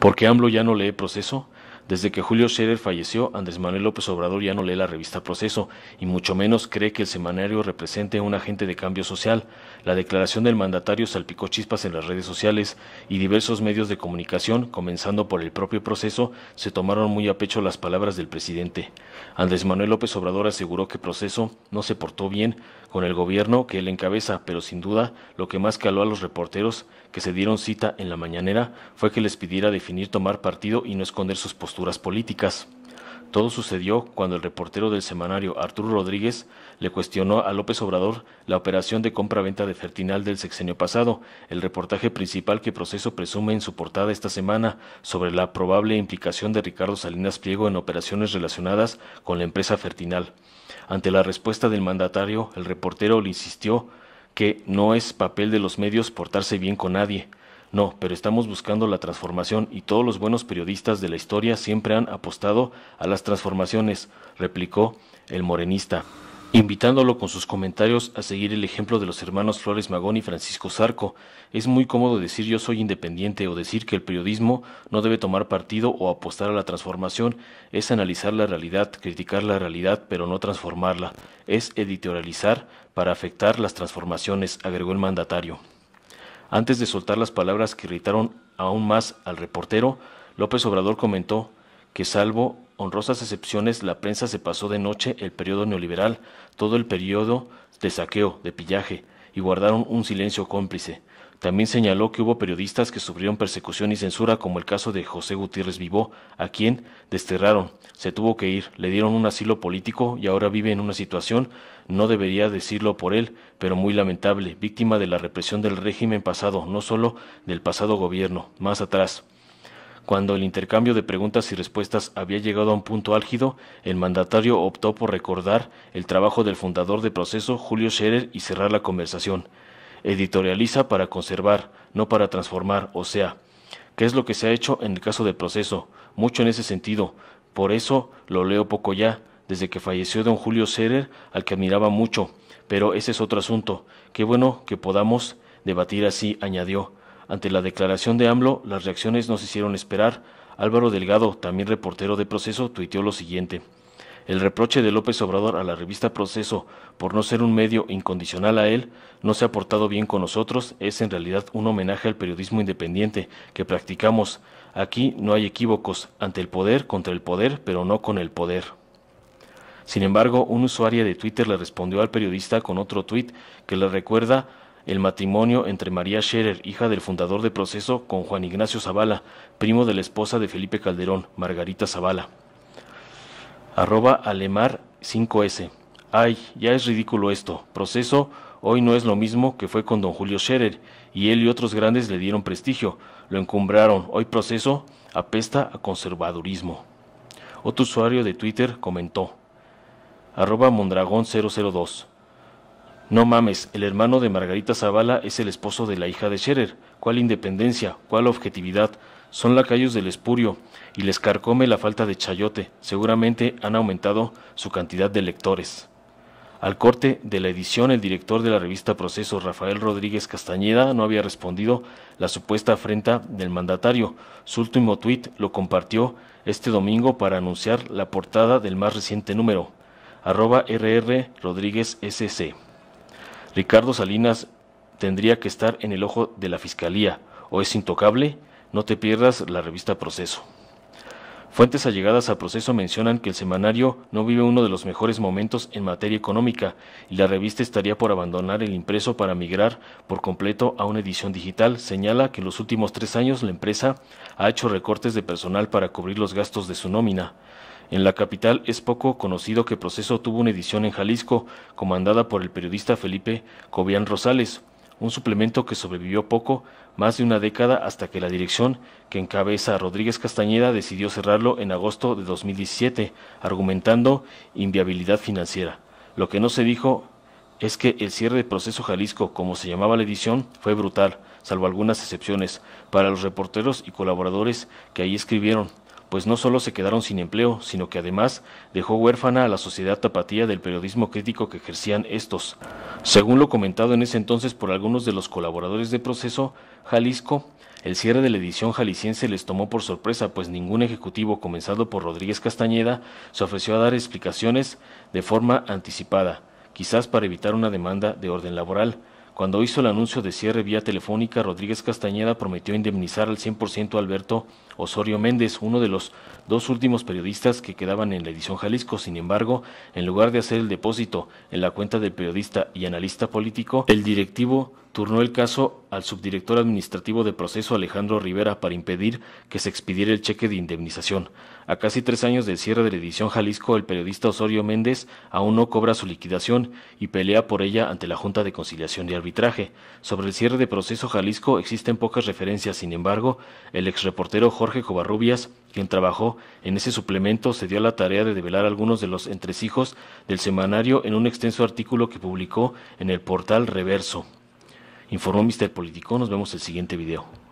¿Por qué AMLO ya no lee proceso? Desde que Julio Scherer falleció, Andrés Manuel López Obrador ya no lee la revista Proceso y mucho menos cree que el semanario represente un agente de cambio social. La declaración del mandatario salpicó chispas en las redes sociales y diversos medios de comunicación, comenzando por el propio proceso, se tomaron muy a pecho las palabras del presidente. Andrés Manuel López Obrador aseguró que Proceso no se portó bien con el gobierno que él encabeza, pero sin duda lo que más caló a los reporteros que se dieron cita en la mañanera fue que les pidiera definir tomar partido y no esconder sus posturas políticas. Todo sucedió cuando el reportero del semanario Arturo Rodríguez le cuestionó a López Obrador la operación de compra-venta de Fertinal del sexenio pasado, el reportaje principal que Proceso presume en su portada esta semana sobre la probable implicación de Ricardo Salinas Pliego en operaciones relacionadas con la empresa Fertinal. Ante la respuesta del mandatario, el reportero le insistió que no es papel de los medios portarse bien con nadie, no, pero estamos buscando la transformación y todos los buenos periodistas de la historia siempre han apostado a las transformaciones, replicó el morenista, invitándolo con sus comentarios a seguir el ejemplo de los hermanos Flores Magón y Francisco Zarco. Es muy cómodo decir yo soy independiente o decir que el periodismo no debe tomar partido o apostar a la transformación, es analizar la realidad, criticar la realidad, pero no transformarla, es editorializar para afectar las transformaciones, agregó el mandatario. Antes de soltar las palabras que irritaron aún más al reportero, López Obrador comentó que salvo honrosas excepciones, la prensa se pasó de noche el periodo neoliberal, todo el periodo de saqueo, de pillaje, y guardaron un silencio cómplice. También señaló que hubo periodistas que sufrieron persecución y censura, como el caso de José Gutiérrez Vivó, a quien desterraron, se tuvo que ir, le dieron un asilo político y ahora vive en una situación, no debería decirlo por él, pero muy lamentable, víctima de la represión del régimen pasado, no solo del pasado gobierno, más atrás. Cuando el intercambio de preguntas y respuestas había llegado a un punto álgido, el mandatario optó por recordar el trabajo del fundador de proceso, Julio Scherer, y cerrar la conversación. Editorializa para conservar, no para transformar, o sea, ¿qué es lo que se ha hecho en el caso de proceso? Mucho en ese sentido. Por eso lo leo poco ya, desde que falleció don Julio Scherer, al que admiraba mucho. Pero ese es otro asunto. Qué bueno que podamos debatir así, añadió. Ante la declaración de AMLO, las reacciones no se hicieron esperar. Álvaro Delgado, también reportero de Proceso, tuiteó lo siguiente. El reproche de López Obrador a la revista Proceso por no ser un medio incondicional a él, no se ha portado bien con nosotros, es en realidad un homenaje al periodismo independiente que practicamos. Aquí no hay equívocos, ante el poder, contra el poder, pero no con el poder. Sin embargo, un usuario de Twitter le respondió al periodista con otro tuit que le recuerda el matrimonio entre María Scherer, hija del fundador de Proceso, con Juan Ignacio Zavala, primo de la esposa de Felipe Calderón, Margarita Zavala. Arroba Alemar 5S. Ay, ya es ridículo esto. Proceso hoy no es lo mismo que fue con don Julio Scherer, y él y otros grandes le dieron prestigio, lo encumbraron. Hoy proceso apesta a conservadurismo. Otro usuario de Twitter comentó, arroba Mondragón 002. No mames, el hermano de Margarita Zavala es el esposo de la hija de Scherer. ¿Cuál independencia? ¿Cuál objetividad? Son lacayos del espurio y les carcome la falta de chayote. Seguramente han aumentado su cantidad de lectores. Al corte de la edición, el director de la revista Proceso, Rafael Rodríguez Castañeda, no había respondido la supuesta afrenta del mandatario. Su último tuit lo compartió este domingo para anunciar la portada del más reciente número, arroba rr Rodríguez Ricardo Salinas tendría que estar en el ojo de la Fiscalía, o es intocable, no te pierdas la revista Proceso. Fuentes allegadas a proceso mencionan que el semanario no vive uno de los mejores momentos en materia económica y la revista estaría por abandonar el impreso para migrar por completo a una edición digital. Señala que en los últimos tres años la empresa ha hecho recortes de personal para cubrir los gastos de su nómina. En la capital es poco conocido que Proceso tuvo una edición en Jalisco, comandada por el periodista Felipe Cobian Rosales, un suplemento que sobrevivió poco, más de una década, hasta que la dirección que encabeza Rodríguez Castañeda decidió cerrarlo en agosto de 2017, argumentando inviabilidad financiera. Lo que no se dijo es que el cierre de Proceso Jalisco, como se llamaba la edición, fue brutal, salvo algunas excepciones, para los reporteros y colaboradores que ahí escribieron, pues no solo se quedaron sin empleo, sino que además dejó huérfana a la sociedad tapatía del periodismo crítico que ejercían estos. Según lo comentado en ese entonces por algunos de los colaboradores de proceso, Jalisco, el cierre de la edición jalisciense les tomó por sorpresa, pues ningún ejecutivo, comenzado por Rodríguez Castañeda, se ofreció a dar explicaciones de forma anticipada, quizás para evitar una demanda de orden laboral. Cuando hizo el anuncio de cierre vía telefónica, Rodríguez Castañeda prometió indemnizar al 100% a Alberto Osorio Méndez, uno de los dos últimos periodistas que quedaban en la edición Jalisco. Sin embargo, en lugar de hacer el depósito en la cuenta del periodista y analista político, el directivo turnó el caso al subdirector administrativo de proceso Alejandro Rivera para impedir que se expidiera el cheque de indemnización. A casi tres años del cierre de la edición Jalisco, el periodista Osorio Méndez aún no cobra su liquidación y pelea por ella ante la Junta de Conciliación y Arbitraje. Sobre el cierre de proceso Jalisco existen pocas referencias, sin embargo, el exreportero Jorge Jorge Covarrubias, quien trabajó en ese suplemento, se dio la tarea de develar algunos de los entresijos del semanario en un extenso artículo que publicó en el portal Reverso. Informó Mister Político, nos vemos el siguiente video.